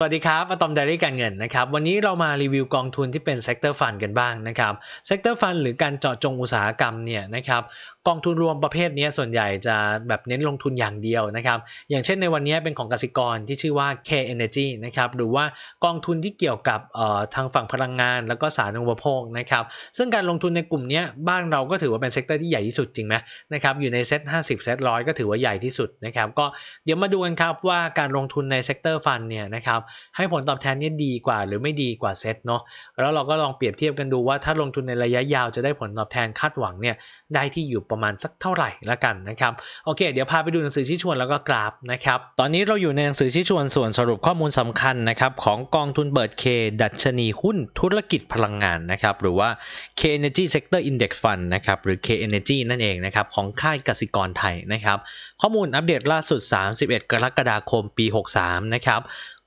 สวัสดีครับอะตอมไดรี่การเงินนะครับ วันนี้เรามารีวิวกองทุนที่เป็นเซกเตอร์ฟันกันบ้างนะครับเซกเตอร์ฟันหรือการเจาะจงอุตสาหกรรมเนี่ยนะครับกองทุนรวมประเภทนี้ส่วนใหญ่จะแบบเน้นลงทุนอย่างเดียวนะครับ อย่างเช่นในวันนี้เป็นของกสิกรที่ชื่อว่า K Energy นะครับหรือว่ากองทุนที่เกี่ยวกับทางฝั่งพลังงาน แล้วก็สารอุปโภคนะครับ ซึ่งการลงทุนในกลุ่มนี้บ้านเราก็ถือว่าเป็นเซกเตอร์ที่ใหญ่ที่สุดจริงไหมนะครับ อยู่ในเซ็ต50 เซ็ตร้อยก็ถือว่าใหญ่ที่สุดนะครับ ก็เดี๋ยวมาดูกันครับว่าการลงทุนในเซกเตอร์ฟันเนี่ยนะครับ ให้ผลตอบแทนเนี่ยดีกว่า หรือไม่ดีกว่าเซ็ตเนาะ แล้วเราก็ลองเปรียบเทียบกันดูว่า ถ้าลงทุนในระยะยาวจะได้ผลตอบแทนคาดหวังเนี่ยได้ที่อยู่ประประมาณสักเท่าไหร่ละกันนะครับ โอเคเดี๋ยวพาไปดูหนังสือชี้ชวนแล้วก็กราฟนะครับ ตอนนี้เราอยู่ในหนังสือชี้ชวนส่วนสรุปข้อมูลสำคัญนะครับ ของกองทุนเบิร์ดเคดัชนีหุ้นธุรกิจพลังงานนะครับ หรือว่า K Energy Sector Index Fund นะครับ หรือ K Energy นั่นเองนะครับ ของค่ายกสิกรไทยนะครับ ข้อมูลอัปเดตล่าสุด 31 กรกฎาคม ปี 63 นะครับ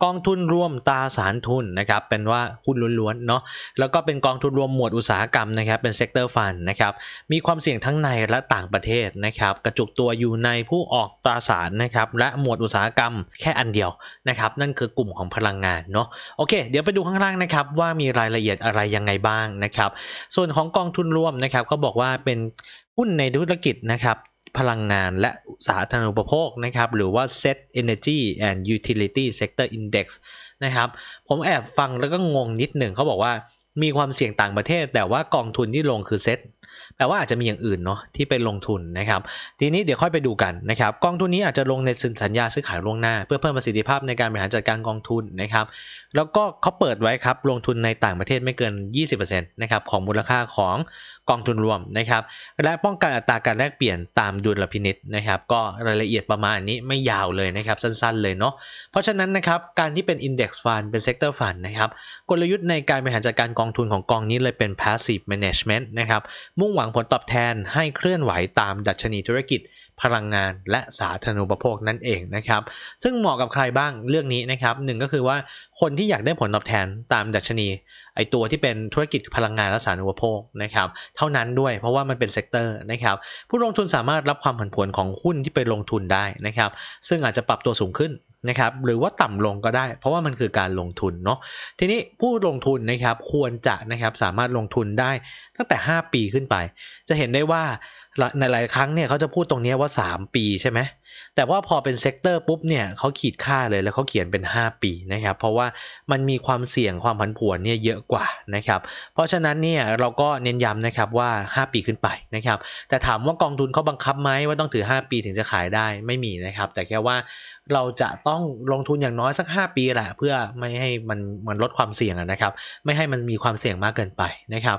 กอง ทุนรวมตราสารทุนนะครับ เป็นว่าหุ้นล้วนๆเนาะแล้วก็เป็นกองทุนรวมหมวดอุตสาหกรรมนะครับเป็นเซกเตอร์ฟันนะครับมีความเสี่ยงทั้งในและต่างประเทศนะครับ กระจุกตัวอยู่ในผู้ออกตราสารนะครับ และหมวดอุตสาหกรรม แค่อันเดียวนะครับ นั่นคือกลุ่มของพลังงานเนาะโอเค เดี๋ยวไปดูข้างล่างนะครับว่ามีรายละเอียดอะไรยังไงบ้างนะครับ ส่วนของกองทุนรวมนะครับ ก็บอกว่าเป็นหุ้นในธุรกิจนะครับพลังงานและสาธารณูปโภคนะครับหรือว่า Set Energy and Utility Sector Index นะครับผมแอบฟังแล้วก็งงนิดหนึ่งเขาบอกว่า มีความเสี่ยงต่างประเทศ แต่ว่ากองทุนที่ลงคือเซ t ตแปลว่าอาจจะมีอย่างอื่นเนาะที่ไปลงทุนนะครับ ทีนี้เดี๋ยวค่อยไปดูกันนะครับ กองทุนนี้อาจจะลงในสัญญาซื้อขายล่วงหน้า เพื่อเพิ่มประสิทธิภาพในการบริหารจัดการกองทุนนะครับแล้วก็เขาเปิดไว้ครับลงทุนในต่างประเทศไม่เกิน 20%นะครับของมูลค่าของกองทุนรวมนะครับ และป้องกันอัตราการแลกเปลี่ยนตามดุลพินิษนะครับก็รายละเอียดประมาณนี้ไม่ยาวเลยนะครับ สั้น ๆเลยเนาะเพราะฉะนั้นนะครับ การที่เป็น Index Fund เป็น Sector Fund นะครับ กลยุทธ์ในการบริหารจัดการกองทุนของกองนี้เลยเป็น Passive Management นะครับมุ่งหวังผลตอบแทนให้เคลื่อนไหวตามดัชนีธุรกิจพลังงานและสาธารณูปโภคนั่นเองนะครับ ซึ่งเหมาะกับใครบ้างเรื่องนี้นะครับหนึ่งก็คือว่าคนที่อยากได้ผลตอบแทนตามดัชนี ไอตัวที่เป็นธุรกิจพลังงานและสาธารณูปโภคนะครับ เท่านั้นด้วย เพราะว่ามันเป็นเซกเตอร์นะครับ ผู้ลงทุนสามารถรับความผันผวนของหุ้นที่ไปลงทุนได้นะครับ ซึ่งอาจจะปรับตัวสูงขึ้นนะครับ หรือว่าต่ำลงก็ได้ เพราะว่ามันคือการลงทุนเนาะทีนี้ผู้ลงทุนนะครับควรจะนะครับสามารถลงทุนได้ตั้งแต่5 ปีขึ้นไป จะเห็นได้ว่าในหลายครั้งเนี่ยเขาจะพูดตรงนี้ว่า 3 ปีใช่ไหม แต่ว่าพอเป็นเซกเตอร์ปุ๊บเนี่ยเขาขีดค่าเลยแล้วเขาเขียนเป็น 5 ปีนะครับเพราะว่ามันมีความเสี่ยงความผันผวนเนี่ยเยอะกว่านะครับเพราะฉะนั้นเนี่ยเราก็เน้นย้ำนะครับว่า 5 ปีขึ้นไปนะครับแต่ถามว่ากองทุนเขาบังคับไหมว่าต้องถือ 5 ปีถึงจะขายได้ไม่มีนะครับแต่แค่ว่าเราจะต้องลงทุนอย่างน้อยสัก 5 ปีแหละ เพื่อไม่ให้มันมันลดความเสี่ยงนะครับ ไม่ให้มันมีความเสี่ยงมากเกินไปนะครับ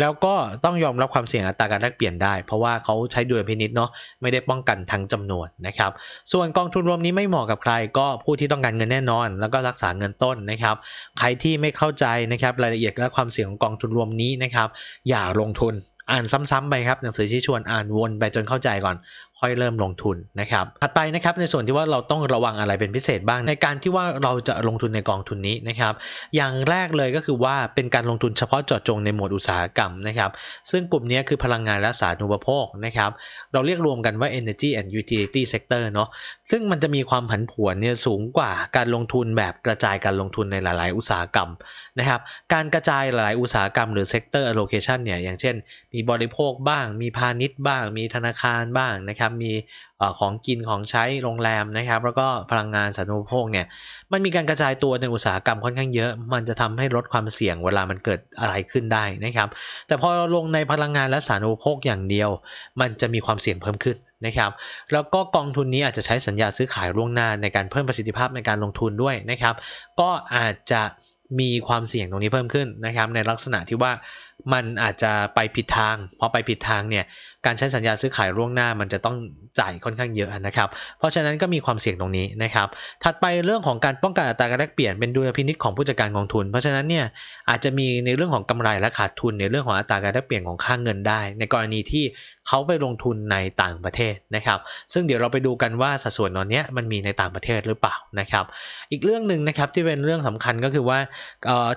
แล้วก็ต้องยอมรับความเสี่ยงอัตราการแลกเปลี่ยนได้ เพราะว่าเขาใช้ดุลพินิษเนาะไม่ได้ป้องกันทั้งจำนวนนะครับ ส่วนกองทุนรวมนี้ไม่เหมาะกับใครก็ผู้ที่ต้องการเงินแน่นอน แล้วก็รักษาเงินต้นนะครับ ใครที่ไม่เข้าใจนะครับรายละเอียดและความเสี่ยงของกองทุนรวมนี้นะครับ อย่าลงทุนอ่านซ้ำๆไปครับหนังสือชี้ชวนอ่านวนไปจนเข้าใจก่อนค่อยเริ่มลงทุนนะครับถัดไปนะครับในส่วนที่ว่าเราต้องระวังอะไรเป็นพิเศษบ้างในการที่ว่าเราจะลงทุนในกองทุนนี้นะครับ อย่างแรกเลยก็คือว่าเป็นการลงทุนเฉพาะเจาะจงในหมวดอุตสาหกรรมนะครับ ซึ่งกลุ่มนี้คือพลังงานและสาธารณูปโภคนะครับ เราเรียกรวมกันว่า energy and utility sector เนาะซึ่งมันจะมีความผันผวนเนี่ยสูงกว่าการลงทุนแบบกระจายการลงทุนในหลาย ๆ อุตสาหกรรมนะครับ การกระจายหลายอุตสาหกรรม หรือ sector allocation เนี่ยอย่างเช่น มีบริโภคบ้าง มีพาณิชย์บ้าง มีธนาคารบ้างนะครับมีของกินของใช้โรงแรมนะครับแล้วก็พลังงานสาธารณูปโภคเนี่ยมันมีการกระจายตัวในอุตสาหกรรมค่อนข้างเยอะ มันจะทำให้ลดความเสี่ยงเวลามันเกิดอะไรขึ้นได้นะครับ แต่พอลงในพลังงาน และสาธารณูปโภคอย่างเดียว มันจะมีความเสี่ยงเพิ่มขึ้นนะครับ แล้วก็กองทุนนี้อาจจะใช้สัญญาซื้อขายล่วงหน้าในการเพิ่มประสิทธิภาพในการลงทุนด้วยนะครับ ก็อาจจะมีความเสี่ยงตรงนี้เพิ่มขึ้นนะครับในลักษณะที่ว่ามันอาจจะไปผิดทาง เพราะไปผิดทางเนี่ย การใช้สัญญาซื้อขายล่วงหน้า มันจะต้องจ่ายค่อนข้างเยอะนะครับ เพราะฉะนั้นก็มีความเสี่ยงตรงนี้นะครับ ถัดไปเรื่องของการป้องกันอัตราการแลกเปลี่ยนเป็นดุลพินิษของผู้จัดการกองทุน เพราะฉะนั้นเนี่ย อาจจะมีในเรื่องของกำไรและขาดทุนในเรื่องของอัตราการแลกเปลี่ยนของค่างเงินได้ ในกรณีที่เขาไปลงทุนในต่างประเทศนะครับ ซึ่งเดี๋ยวเราไปดูกันว่าสัดส่วนตอนนี้มันมีในต่างประเทศหรือเปล่านะครับ อีกเรื่องหนึ่งนะครับที่เป็นเรื่องสำคัญก็คือว่า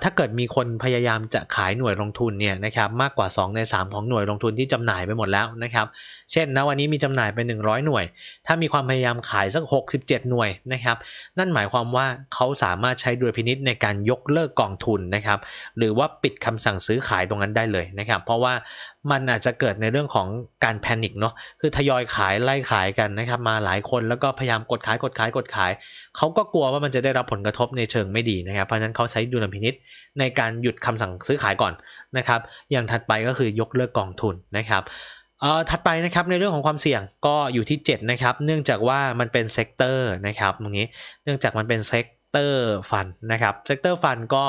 ถ้าเกิดมีคนพยายามจะขายหน่วยลงทุนเนี่ยนะครับมากกว่า 2 ใน 3 ของหน่วยลงทุนที่จำหน่ายไปหมดแล้วนะครับ เช่นนะวันนี้มีจำหน่ายไป 100 หน่วย ถ้ามีความพยายามขายสัก67 หน่วยนะครับ นั่นหมายความว่าเขาสามารถใช้ดุลพินิษในการยกเลิกกองทุนนะครับ หรือว่าปิดคำสั่งซื้อขายตรงนั้นได้เลยนะครับ เพราะว่ามันอาจจะเกิดในเรื่องของการแพนิคเนาะ คือทยอยขายไล่ขายกันนะครับมาหลายคนแล้วก็พยายามกดขาย กดขายกดขาย เขาก็กลัวว่ามันจะได้รับผลกระทบในเชิงไม่ดีนะครับ เพราะนั้นเขาใช้ดุลพินิษในการหยุดคำสั่งซื้อขายก่อนนะครับ อย่างถัดไปก็คือยกเลิกกองทุนนะครับ เออ่ถัดไปนะครับในเรื่องของความเสี่ยงก็อยู่ที่7นะครับ เนื่องจากว่ามันเป็นเซกเตอร์นะครับตรงนี้ เนื่องจากมันเป็นเซกเตอร์ฟันนะครับ เซกเตอร์ฟันก็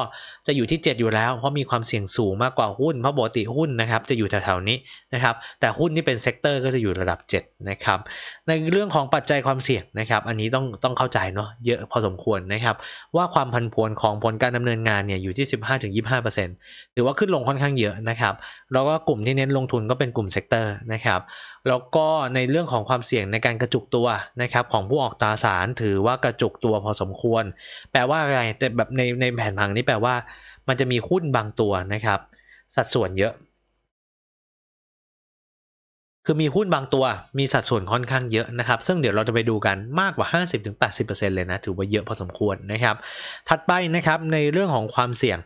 จะอยู่ที่7อยู่แล้วเพราะมีความเสี่ยงสูงมากกว่าหุ้นเพราะปกติหุ้นนะครับ จะอยู่แถวๆนี้นะครับ แต่หุ้นที่เป็นเซกเตอร์ก็จะอยู่ระดับ7นะครับ ในเรื่องของปัจจัยความเสี่ยงนะครับ อันนี้ต้องต้องเข้าใจเนาะเยอะพอสมควรนะครับ ว่าความพันผวนของผลการดำเนินงานเนี่ยอยู่ที่15-25%ถือว่าขึ้นลงค่อนข้างเยอะนะครับแล้วก็กลุ่มที่เน้นลงทุนก็เป็นกลุ่มเซกเตอร์นะครับแล้วก็ในเรื่องของความเสี่ยงในการกระจุกตัวนะครับของผู้ออกตราสารถือว่ากระจุกตัวพอสมควร แปลว่าอะไรแต่แบบในในแผนผังนี้แปลว่า มันจะมีหุ้นบางตัวนะครับ สัดส่วนเยอะ คือมีหุ้นบางตัวมีสัดส่วนค่อนข้างเยอะนะครับ ซึ่งเดี๋ยวเราจะไปดูกันมากกว่า50-80%เลยนะถือว่าเยอะพอสมควรนะครับ ถัดไปนะครับในเรื่องของความเสี่ยง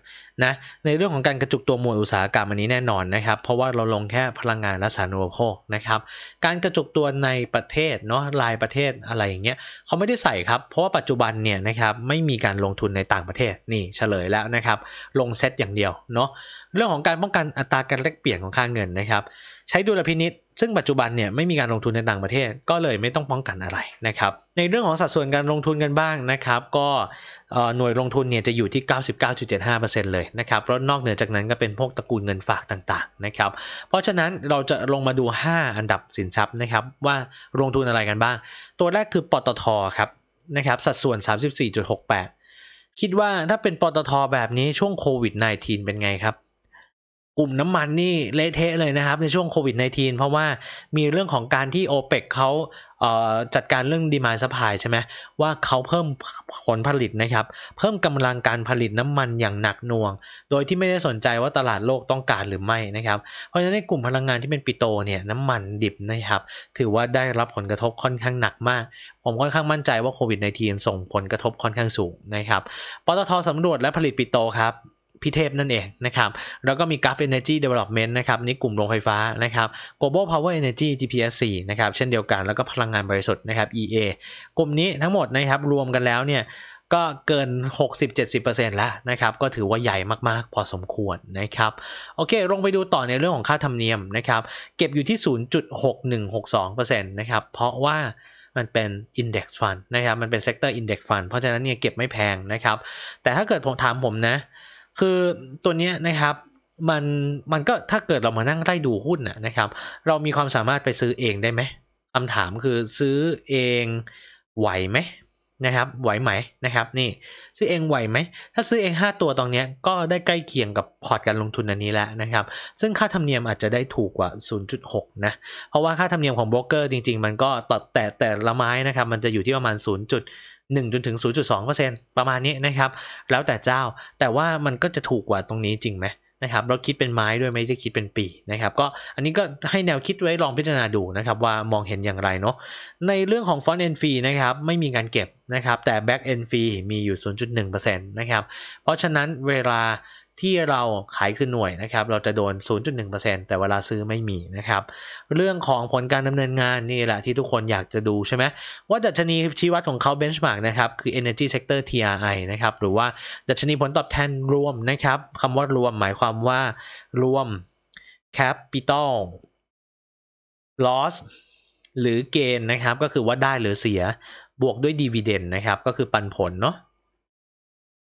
นะในเรื่องของการกระจุกตัวมวลอุตสาหกรรมอันนี้แน่นอนนะครับ เพราะว่าเราลงแค่พลังงานและสาธารณูปโภคนะครับ การกระจุกตัวในประเทศเนาะรายประเทศอะไรอย่างเงี้ยเขาไม่ได้ใส่ครับเพราะว่าปัจจุบันเนี่ยนะครับไม่มีการลงทุนในต่างประเทศนี่เฉลยแล้วนะครับ ลงเซตอย่างเดียวเนาะเรื่องของการป้องกันอัตราการแลกเปลี่ยนของค่างเงินนะครับ ใช้ดุลพินิษซึ่งปัจจุบันเนี่ยไม่มีการลงทุนในต่างประเทศก็เลยไม่ต้องป้องกันอะไรนะครับในเรื่องของสัดส่วนการลงทุนกันบ้างนะครับ ก็หน่วยลงทุนเนี่ยจะอยู่ที่ 99.75%เลยนะครับพราะนอกเหนือจากนั้นก็เป็นพวกตระกูลเงินฝากต่างๆ นะครับ เพราะฉะนั้นเราจะลงมาดู 5 อันดับสินทรัพย์นะครับ ว่าลงทุนอะไรกันบ้าง ตัวแรกคือปตทครับนะครับ สัดส่วน 34.68 คิดว่าถ้าเป็นปตทแบบนี้ช่วงโควิด -19 เป็นไงครับกลุ่มน้ำมันนี่เละเทะเลยนะครับในช่วงโควิด -19 เพราะว่ามีเรื่องของการที่โอเปกเขาจัดการเรื่องดีมาสปายใช่ไหมว่าเขาเพิ่มผลผลิตนะครับ เพิ่มกำลังการผลิตน้ำมันอย่างหนักหน่วง โดยที่ไม่ได้สนใจว่าตลาดโลกต้องการหรือไม่นะครับ เพราะฉะนั้นกลุ่มพลังงานที่เป็นปิโตเนี่ยน้ำมันดิบนะครับ ถือว่าได้รับผลกระทบค่อนข้างหนักมากผมค่อนข้างมั่นใจว่าโควิด -19 ส่งผลกระทบค่อนข้างสูงนะครับปตทสำรวจและผลิตปิโตครับพิเทพนั่นเองนะครับ แล้วก็มี Gulf Energy Development นะครับ นี่กลุ่มโรงไฟฟ้านะครับ Global Power Energy g p s ีนะครับ เช่นเดียวกันแล้วก็พลังงานบริสุทธิ์นะครับ EA กลุ่มนี้ทั้งหมดนะครับ รวมกันแล้วเนี่ย ก็เกิน 60-70%แล้วนะครับ ก็ถือว่าใหญ่มาก ๆ พอสมควรนะครับ โอเค ลงไปดูต่อในเรื่องของค่าธรรมเนียมนะครับ เก็บอยู่ที่ 0.6162%นะครับเพราะว่ามันเป็น Index Fund นะครับมันเป็น Sector Index Fund เพราะฉะนั้นเนี่ยเก็บไม่แพงนะครับแต่ถ้าเกิดผมถามผมนะคือตัวนี้นะครับมันมันก็ถ้าเกิดเรามานั่งไล่ดูหุ้นนะครับ เรามีความสามารถไปซื้อเองได้ไหมคำถามคือซื้อเองไหวไหมนะครับ ไหวไหมนะครับ นี่ ซื้อเองไหวไหมถ้าซื้อเอง5ตัวตรงนี้ก็ได้ใกล้เคียงกับพอร์ตการลงทุนอันนี้แล้วนะครับ ซึ่งค่าธรรมเนียมอาจจะได้ถูกกว่า 0.6 นะ เพราะว่าค่าธรรมเนียมของโบรกเกอร์จริงๆ มันก็ตัดแต่แต่ละไม้นะครับ มันจะอยู่ที่ประมาณ 0. 1จนถึง0.2%ประมาณนี้นะครับแล้วแต่เจ้าแต่ว่ามันก็จะถูกกว่าตรงนี้จริงไหมนะครับเราคิดเป็นไม้ด้วยไม่ได้คิดเป็นปีนะครับก็อันนี้ก็ให้แนวคิดไว้ลองพิจารณาดูนะครับว่ามองเห็นอย่างไรเนาะในเรื่องของฟอนต์เอนฟ e ีนะครับไม่มีการเก็บนะครับแต่แบ็กเอนฟ e ีมีอยู่ 0.1%นะครับเพราะฉะนั้นเวลาที่เราขายคือหน่วยนะครับ เราจะโดน 0.1%แต่เวลาซื้อไม่มีนะครับ เรื่องของผลการดำเนินงานนี่แหละที่ทุกคนอยากจะดูใช่ไหมว่า ดัชนีชี้วัดของเขาเบนช์ม็กนะครับ คือ energy sector TRI นะครับ หรือว่าดัชนีผลตอบแทนรวมนะครับ คำว่ารวมหมายความว่า รวม capital loss หรือเกณฑ์นะครับ ก็คือว่าได้หรือเสีย บวกด้วยดีเวเดนนะครับ ก็คือปันผลเนาะ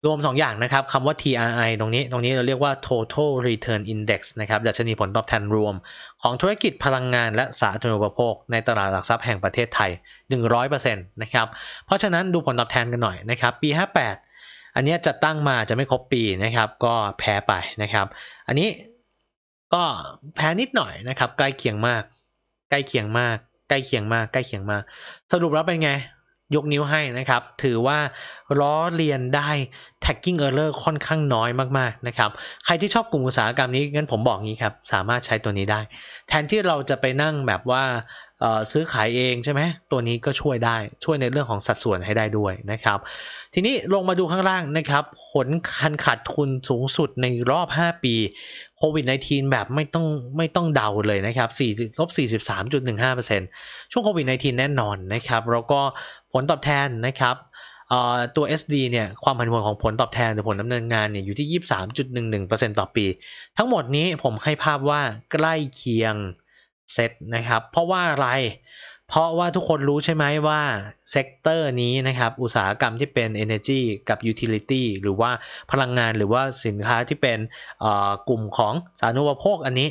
รวม 2 อย่างนะครับคำว่า TRI ตรงนี้ตรงนี้เราเรียกว่า Total Return Index นะครับดัชนีผลตอบแทนรวม ของธุรกิจพลังงานและสาธารณูปโภคในตลาดหลักทรัพย์แห่งประเทศไทย 100%นะครับเพราะฉะนั้นดูผลตอบแทนกันหน่อยนะครับ ปี 58 อันนี้จะตั้งมาจะไม่ครบปีนะครับ ก็แพ้ไปนะครับ อันนี้ก็แพ้นิดหน่อยนะครับ ใกล้เคียงมาก ใกล้เคียงมาก ใกล้เคียงมาก ใกล้เคียงมากสรุปแล้วเป็นไงยกนิ้วให้นะครับถือว่าล้อเลียนได้ tagging error ค่อนข้างน้อยมากๆนะครับ ใครที่ชอบกลุ่มอุตสาหกรรมนี้งั้นผมบอกงี้ครับ สามารถใช้ตัวนี้ได้ แทนที่เราจะไปนั่งแบบว่า ซื้อขายเองใช่ไหมตัวนี้ก็ช่วยได้ช่วยในเรื่องของสัดส่วนให้ได้ด้วยนะครับ ทีนี้ลงมาดูข้างล่างนะครับ ผลคันขาดทุนสูงสุดในรอบ 5 ปีโควิด -19 แบบไม่ต้องไม่ต้องเดาเลยนะครับ4ลบ43.15%ช่วงโควิด -19 แน่นอนนะครับแล้วก็ผลตอบแทนนะครับตัว SD เนี่ยความผันผวนของผลตอบแทนหรือผลดำเนินงานเนี่ยอยู่ที่ 23.11%ต่อปี ทั้งหมดนี้ผมให้ภาพว่าใกล้เคียงเซตนะครับ เพราะว่าอะไร เพราะว่าทุกคนรู้ใช่ไหมว่าเซกเตอร์นี้นะครับ อุตสาหกรรมที่เป็น Energy กับ Utility หรือว่าพลังงานหรือว่าสินค้าที่เป็นกลุ่มของสาธารณูปโภคอันนี้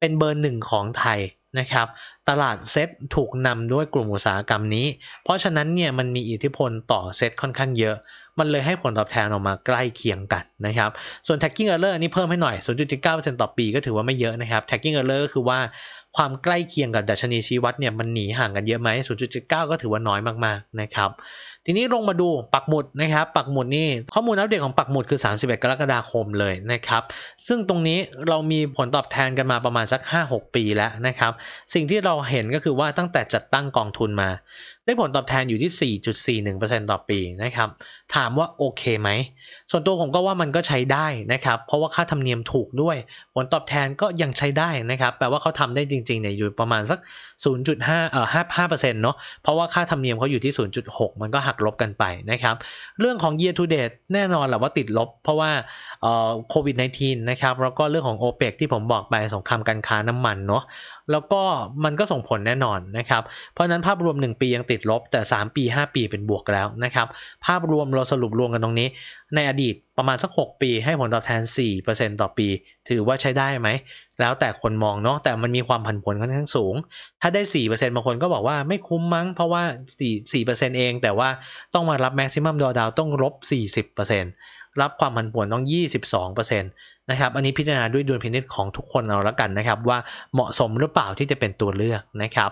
เป็นเบอร์หนึ่งของไทยนะครับ ตลาดเซ็ตถูกนำด้วยกลุ่มอุตสาหกรรมนี้ เพราะฉะนั้นเนี่ยมันมีอิทธิพลต่อเซ็ตค่อนข้างเยอะมันเลยให้ผลตอบแทนออกมาใกล้เคียงกันนะครับ ส่วน tagging error นี่เพิ่มให้หน่อย 0.9%ต่อปีก็ถือว่าไม่เยอะนะครับ tagging error ก็คือว่าความใกล้เคียงกับดัชนีชี้วัดเนี่ยมันหนีห่างกันเยอะไหม 0 9 ก็ถือว่าน้อยมากๆ นะครับ ทีนี้ลงมาดูปักหมุดนะครับ ปักหมุดนี่ข้อมูลอัปเดตของปักหมุดคือ 31 กรกฎาคมเลยนะครับ ซึ่งตรงนี้เรามีผลตอบแทนกันมาประมาณสัก 5-6 ปีแล้วนะครับ สิ่งที่เราเห็นก็คือว่าตั้งแต่จัดตั้งกองทุนมาได้ผลตอบแทนอยู่ที่ 4.41%ต่อปีนะครับ ถามว่าโอเคไหม ส่วนตัวผมก็ว่ามันก็ใช้ได้นะครับ เพราะว่าค่าธรรมเนียมถูกด้วย ผลตอบแทนก็ยังใช้ได้นะครับ แปลว่าเขาทำได้จริงๆเนี่ยอยู่ประมาณสัก 0.5 เอ่อ 55%เนาะเพราะว่าค่าธรรมเนียมเขาอยู่ที่ 0.6 มันก็หักลบกันไปนะครับ เรื่องของ year to date แน่นอนแหละว่าติดลบ เพราะว่าเอ่อโควิด -19 นะครับ แล้วก็เรื่องของ OPEC ที่ผมบอกไปสงครามการค้าน้ำมันเนาะแล้วก็มันก็ส่งผลแน่นอนนะครับ เพราะนั้นภาพรวม 1 ปียังติดลบแต่ 3 ปี 5 ปีเป็นบวกแล้วนะครับ ภาพรวมเราสรุปรวมกันตรงนี้ในอดีตประมาณสัก 6 ปีให้ผลตอบแทน 4%ต่อปี ถือว่าใช้ได้ไหม แล้วแต่คนมองเนาะแต่มันมีความผันผวนค่อนข้างสูง ถ้าได้4%บางคนก็บอกว่าไม่คุ้มมั้ง เพราะว่า4 4%เอง แต่ว่าต้องมารับแม็กซิมัมดอดาวต้องลบ40%รับความผันผวนต้อง 22%นะครับ อันนี้พิจารณาด้วยดุลพินิจของทุกคนเอาละกันนะครับ ว่าเหมาะสมหรือเปล่าที่จะเป็นตัวเลือกนะครับ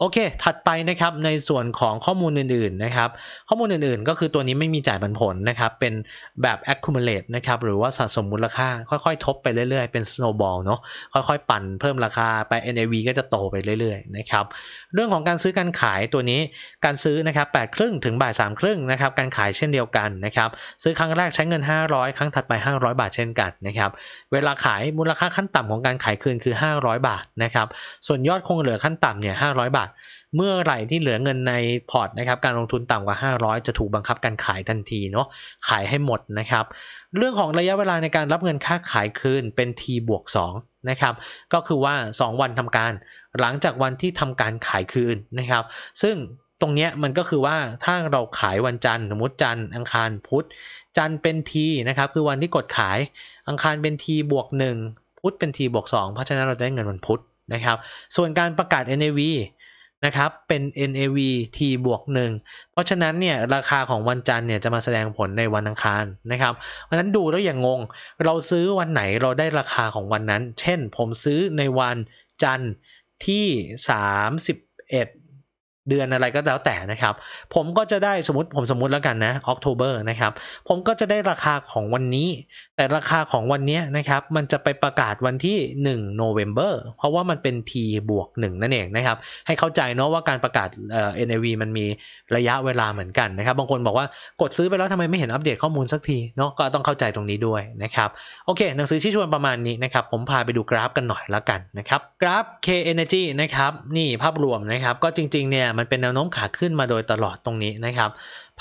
โอเค ถัดไปนะครับ ในส่วนของข้อมูลอื่นๆ นะครับ ข้อมูลอื่นๆ ก็คือตัวนี้ไม่มีจ่ายผลผลนะครับ เป็นแบบ accumulate นะครับ หรือว่าสะสมมูลค่าค่อยๆ ทบไปเรื่อยๆ เป็น snowball เนาะค่อยๆ ปั่นเพิ่มราคาไป NAV ก็จะโตไปเรื่อยๆ นะครับ เรื่องของการซื้อการขายตัวนี้การซื้อนะครับแปดครึ่งถึงบ่ายสามครึ่งนะครับ การขายเช่นเดียวกันนะครับ ซื้อครั้งแรกใช้เงิน 500 ครั้งถัดไป 500 บาทเช่นกันนะครับ เวลาขายมูลค่าขั้นต่ำของการขายคืนคือ 500 บาทนะครับ ส่วนยอดคงเหลือขั้นต่ำเนี่ย500บาทาเมื่อไหร่ที่เหลือเงินในพอร์ตนะครับ การลงทุนต่ำกว่า 500 จะถูกบังคับการขายทันทีเนาะ ขายให้หมดนะครับ เรื่องของระยะเวลาในการรับเงินค่าขายคืนเป็น T บวก2นะครับ ก็คือว่า 2 วันทำการ หลังจากวันที่ทำการขายคืนนะครับ ซึ่งตรงเนี้ยมันก็คือว่าถ้าเราขายวันจันทร์ สมมติจันทร์อังคารพุธจันทร์เป็นทีนะครับ คือวันที่กดขายอังคารเป็นทีบวก1พุธเป็นทีบวก2เพราะฉะนั้นเราได้เงินวันพุธนะครับ ส่วนการประกาศ NAV นะครับ เป็น NAV T บวก1เพราะฉะนั้นเนี่ยราคาของวันจันทร์เนี่ยจะมาแสดงผลในวันอังคารนะครับ เพราะนั้นดูแล้วอย่างงง เราซื้อวันไหนเราได้ราคาของวันนั้น เช่นผมซื้อในวันจันทร์ที่ 31เดือนอะไรก็แล้วแต่นะครับ ผมก็จะได้สมมติผมสมมติแล้วกันนะออกตุเบอร์นะครับผมก็จะได้ราคาของวันนี้ แต่ราคาของวันนี้นะครับมันจะไปประกาศวันที่1 November เพราะว่ามันเป็น T บวก1นั่นเองนะครับให้เข้าใจเนาะว่าการประกาศเอ่อวีมันมีระยะเวลาเหมือนกันนะครับบางคนบอกว่ากดซื้อไปแล้วทำไมไม่เห็นอัปเดตข้อมูลสักทีเนาะก็ต้องเข้าใจตรงนี้ด้วยนะครับโอเค หนังสือชี้ชวนประมาณนี้นะครับผมพาไปดูกราฟกันหน่อยแล้วกันนะครับกราฟ K Energy นะครับนี่ภาพรวมนะครับก็จริงๆเนี่ยมันเป็นแนวโน้มขาขึ้นมาโดยตลอดตรงนี้นะครับ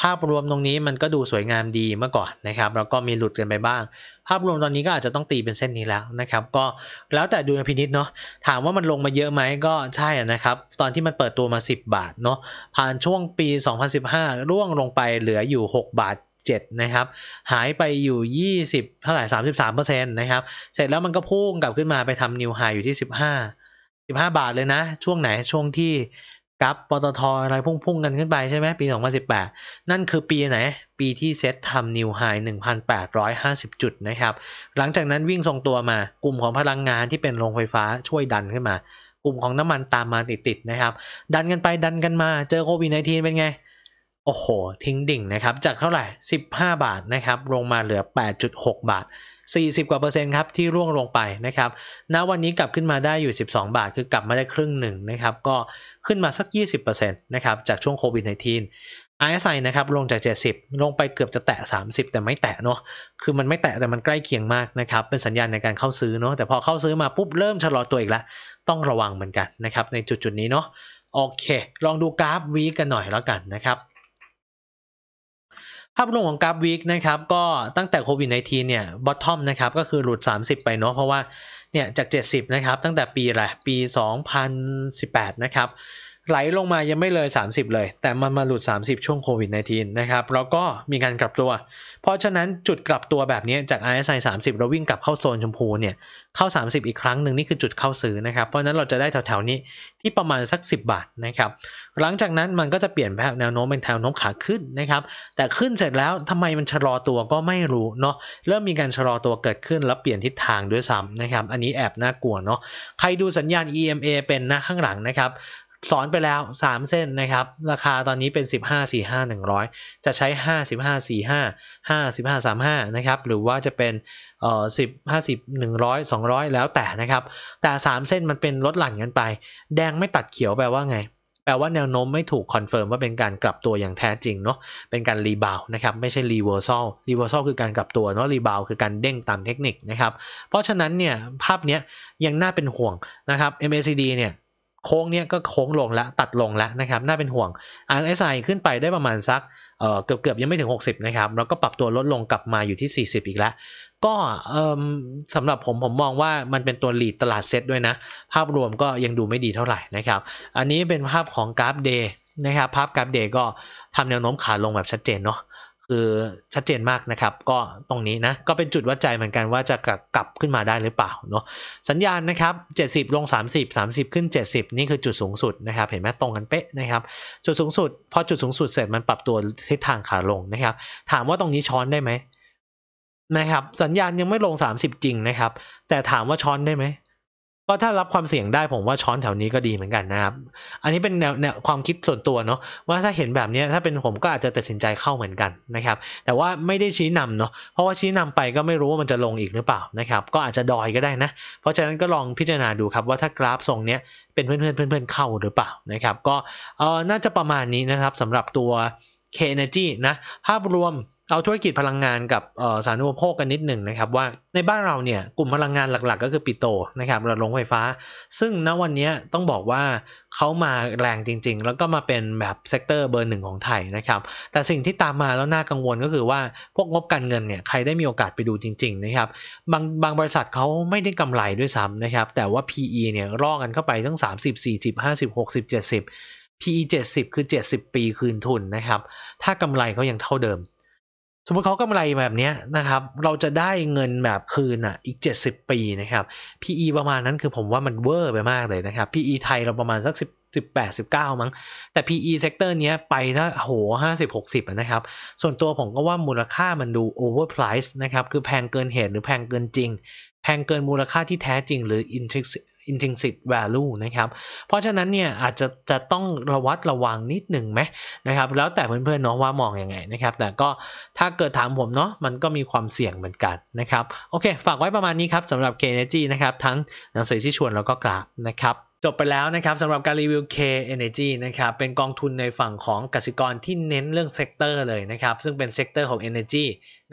ภาพรวมตรงนี้มันก็ดูสวยงามดีเมื่อก่อนนะครับ แล้วก็มีหลุดกันไปบ้าง ภาพรวมตอนนี้ก็อาจจะต้องตีเป็นเส้นนี้แล้วนะครับ ก็แล้วแต่ดูพินิษเนาะถามว่ามันลงมาเยอะไหมก็ใช่นะครับ ตอนที่มันเปิดตัวมา10บาทเนาะผ่านช่วงปี 2015ร่วงลงไปเหลืออยู่6บาท7นะครับ หายไปอยู่20เท่าไหร่33%นะครับ เสร็จแล้วมันก็พุ่งกลับขึ้นมาไปทำนิวไฮอยู่ที่15 15บาทเลยนะ ช่วงไหนช่วงที่กรับ ปตทอะไรพุ่งๆกันขึ้นไปใช่ไหมปี 2018 นั่นคือปีไหน ปีที่เซ็ตทำนิวไฮ 1,850 จุดนะครับ หลังจากนั้นวิ่งทรงตัวมากลุ่มของพลังงานที่เป็นโรงไฟฟ้าช่วยดันขึ้นมา กลุ่มของน้ำมันตามมาติดๆนะครับ ดันกันไปดันกันมาเจอโควิด -19 เป็นไง โอ้โห ทิ้งดิ่งนะครับ จากเท่าไหร่ 15 บาทนะครับ ลงมาเหลือ 8.6 บาท40 กว่าเปอร์เซ็นต์ครับที่ร่วงลงไปนะครับ ณ วันนี้กลับขึ้นมาได้อยู่ 12 บาท คือกลับมาได้ครึ่งหนึ่งนะครับ ก็ขึ้นมาสัก 20%นะครับจากช่วงโควิด -19 RSI นะครับ ลงจาก 70 ลงไปเกือบจะแตะ 30 แต่ไม่แตะเนาะ คือมันไม่แตะแต่มันใกล้เคียงมากนะครับ เป็นสัญญาณในการเข้าซื้อเนาะ แต่พอเข้าซื้อมาปุ๊บเริ่มชะลอตัวอีกแล้ว ต้องระวังเหมือนกันนะครับในจุดจุดนี้เนาะ โอเค ลองดูกราฟวีกันหน่อยแล้วกันนะครับภาพรวมของกราฟวีคนะครับก็ตั้งแต่โควิด -19 เนี่ยบอททอมนะครับก็คือหลุด30 ไปเนาะเพราะว่าเนี่ยจาก 70 นะครับ ตั้งแต่ปีแหละปี 2018 นะครับไหลลงมายังไม่เลย 30 เลย แต่มันมาหลุด 30 ช่วงโควิด -19 นะครับ แล้วก็มีการกลับตัว เพราะฉะนั้นจุดกลับตัวแบบนี้จาก RSI 30เราวิ่งกลับเข้าโซนชมพูเนี่ยเข้า 30 อีกครั้งหนึ่งนี่คือจุดเข้าซื้อนะครับ เพราะนั้นเราจะได้แถวๆนี้ที่ประมาณสัก 10 บาทนะครับ หลังจากนั้นมันก็จะเปลี่ยนแนวโน้มเป็นแนวโน้มขาขึ้นนะครับแต่ขึ้นเสร็จแล้วทำไมมันชะลอตัวก็ไม่รู้เนาะเริ่มมีการชะลอตัวเกิดขึ้นแล้วเปลี่ยนทิศทางด้วยซ้ำนะครับอันนี้แอบน่ากลัวเนาะใครดูสัญญาณ EMA เป็นนะข้างหลังนะครับสอนไปแล้ว 3 เส้นนะครับ ราคาตอนนี้เป็น 15 45 100 จะใช้ 55 45 55 35 นะครับ หรือว่าจะเป็นเอ่อ10 50 100 200 แล้วแต่นะครับ แต่ 3 เส้นมันเป็นลดหลั่นกันไป แดงไม่ตัดเขียวแปลว่าไงแปลว่าแนวโน้มไม่ถูกคอนเฟิร์มว่าเป็นการกลับตัวอย่างแท้จริงเนาะเป็นการรีบาวนะครับ ไม่ใช่รีเวอร์ซอลรีเวอร์ซอลคือการกลับตัวเนาะรีบาวคือการเด้งตามเทคนิคนะครับ เพราะฉะนั้นเนี่ยภาพนี้ยังน่าเป็นห่วงนะครับ MACD เนี่ยโค้งเนี่ยก็โค้งลงแล้วตัดลงแล้วนะครับน่าเป็นห่วง RSI ขึ้นไปได้ประมาณสักเกือบเกือบยังไม่ถึง 60 นะครับ แล้วก็ปรับตัวลดลงกลับมาอยู่ที่ 40 อีกแล้ว ก็สำหรับผมผมมองว่ามันเป็นตัวหลีดตลาดเซ็ตด้วยนะ ภาพรวมก็ยังดูไม่ดีเท่าไหร่นะครับ อันนี้เป็นภาพของกราฟเดย์นะครับ ภาพกราฟเดย์ก็ทำแนวโน้มขาลงแบบชัดเจนเนาะคือชัดเจนมากนะครับก็ตรงนี้นะก็เป็นจุดวัดใจเหมือนกันว่าจะกลับขึ้นมาได้หรือเปล่าเนาะสัญญาณนะครับ70ลง30 30ขึ้น70นี่คือจุดสูงสุดนะครับ เห็นไหมตรงกันเป๊ะนะครับ จุดสูงสุดพอจุดสูงสุดเสร็จมันปรับตัวทิศทางขาลงนะครับ ถามว่าตรงนี้ช้อนได้ไหม นะครับ สัญญาณยังไม่ลง 30 จริงนะครับ แต่ถามว่าช้อนได้ไหมก็ถ้ารับความเสี่ยงได้ผมว่าช้อนแถวนี้ก็ดีเหมือนกันนะครับ อันนี้เป็นแนวแนวความคิดส่วนตัวเนาะว่าถ้าเห็นแบบนี้ถ้าเป็นผมก็อาจจะตัดสินใจเข้าเหมือนกันนะครับแต่ว่าไม่ได้ชี้นำเนาะเพราะว่าชี้นำไปก็ไม่รู้ว่ามันจะลงอีกหรือเปล่านะครับก็อาจจะดอยก็ได้นะ เพราะฉะนั้นก็ลองพิจารณาดูครับว่าถ้ากราฟทรงเนี้ย เป็นเพื่อนเพื่อนเพื่อนเข้าหรือเปล่านะครับก็เออน่าจะประมาณนี้นะครับสำหรับตัวเคเนจีนะภาพรวมเอาธุรกิจพลังงานกับสารุปโภคกันนิดหนึ่งนะครับว่าในบ้านเราเนี่ยกลุ่มพลังงานหลักๆก็คือปิโตนะครับเราลงไฟฟ้า ซึ่งณวันนี้ต้องบอกว่าเขามาแรงจริงๆแล้วก็มาเป็นแบบเซกเตอร์เบอร์หนึ่งของไทยนะครับ แต่สิ่งที่ตามมาแล้วน่ากังวลก็คือว่า พวกงบการเงินเนี่ยใครได้มีโอกาสไปดูจริงๆนะครับบางบางบริษัทเขาไม่ได้กำไรด้วยซ้ำนะครับแต่ว่า PE เนี่ยร่อกันเข้าไปทั้ง 30 40 50 60 70 PE 70คือ 70 ปีคืนทุนนะครับถ้ากำไรเขายังเท่าเดิมสมมติเขากำไรแบบนี้นะครับ เราจะได้เงินแบบคืนอ่ะอีก 70 ปีนะครับ PE ประมาณนั้นคือผมว่ามันเวอร์ไปมากเลยนะครับ PE ไทยเราประมาณสัก1 8 19 มั้งแต่ PE เซกเตอร์นี้ไปถ้าโห50 60นะครับ ส่วนตัวผมก็ว่ามูลค่ามันดู overpriced นะครับ คือแพงเกินเหตุหรือแพงเกินจริง แพงเกินมูลค่าที่แท้จริงหรือ intrinsic intrinsic value นะครับ เพราะฉะนั้นเนี่ยอาจจะจะต้องระวัดระวังนิดหนึ่งไหมนะครับแล้วแต่เพื่อนๆเนาะว่ามองอยังไงนะครับแต่ก็ถ้าเกิดถามผมเนาะมันก็มีความเสี่ยงเหมือนกันนะครับ โอเคฝากไว้ประมาณนี้ครับสำหรับ k ค n e r g y นะครับทั้งหนังสือที่ชวนแล้วก็กราฟนะครับจบไปแล้วนะครับสำหรับการรีวิว K Energy นะครับ เป็นกองทุนในฝั่งของกสิกรที่เน้นเรื่องเซกเตอร์เลยนะครับ ซึ่งเป็นเซกเตอร์ของ Energy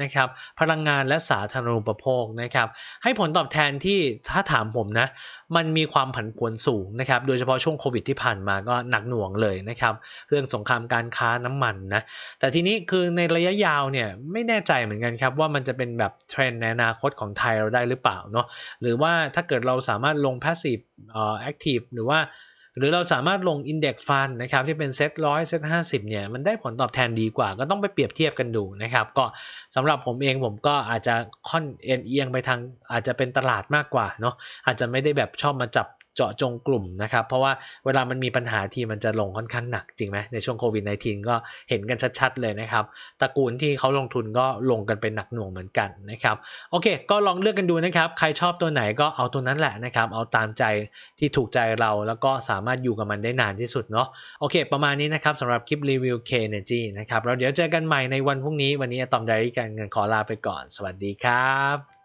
นะครับพลังงานและสาธารณูปโภคนะครับ ให้ผลตอบแทนที่ถ้าถามผมนะ มันมีความผันผวนสูงนะครับโดยเฉพาะช่วงโควิดที่ผ่านมาก็หนักหน่วงเลยนะครับ เรื่องสงครามการค้าน้ำมันนะแต่ทีนี้คือในระยะยาวเนี่ยไม่แน่ใจเหมือนกันครับว่ามันจะเป็นแบบเทรนด์ในอนาคตของไทยเราได้หรือเปล่าเนาะหรือว่าถ้าเกิดเราสามารถลงพาสซีฟเอ่อแอคทีฟหรือว่าหรือเราสามารถลง Index Fund นะครับที่เป็นเซ็ตร้อยเซ็ตห้าสิบเนี่ย มันได้ผลตอบแทนดีกว่าก็ต้องไปเปรียบเทียบกันดูนะครับ ก็สำหรับผมเองผมก็อาจจะค่อนเอียงไปทางอาจจะเป็นตลาดมากกว่าเนาะอาจจะไม่ได้แบบชอบมาจับเจาะจงกลุ่มนะครับ เพราะว่าเวลามันมีปัญหาทีมันจะลงค่อนข้างหนักจริงไหม ในช่วงโควิด -19 ก็เห็นกันชัดๆ เลยนะครับตระกูลที่เขาลงทุนก็ลงกันเป็นหนักหน่วงเหมือนกันนะครับโอเคก็ลองเลือกกันดูนะครับ ใครชอบตัวไหนก็เอาตัวนั้นแหละนะครับ เอาตามใจที่ถูกใจเราแล้วก็สามารถอยู่กับมันได้นานที่สุดเนาะโอเค ประมาณนี้นะครับสำหรับคลิปรีวิวเคเนจีนะครับเราเดี๋ยวเจอกันใหม่ในวันพรุ่งนี้ วันนี้ตอมไดรี่กัเงินขอลาไปก่อน สวัสดีครับ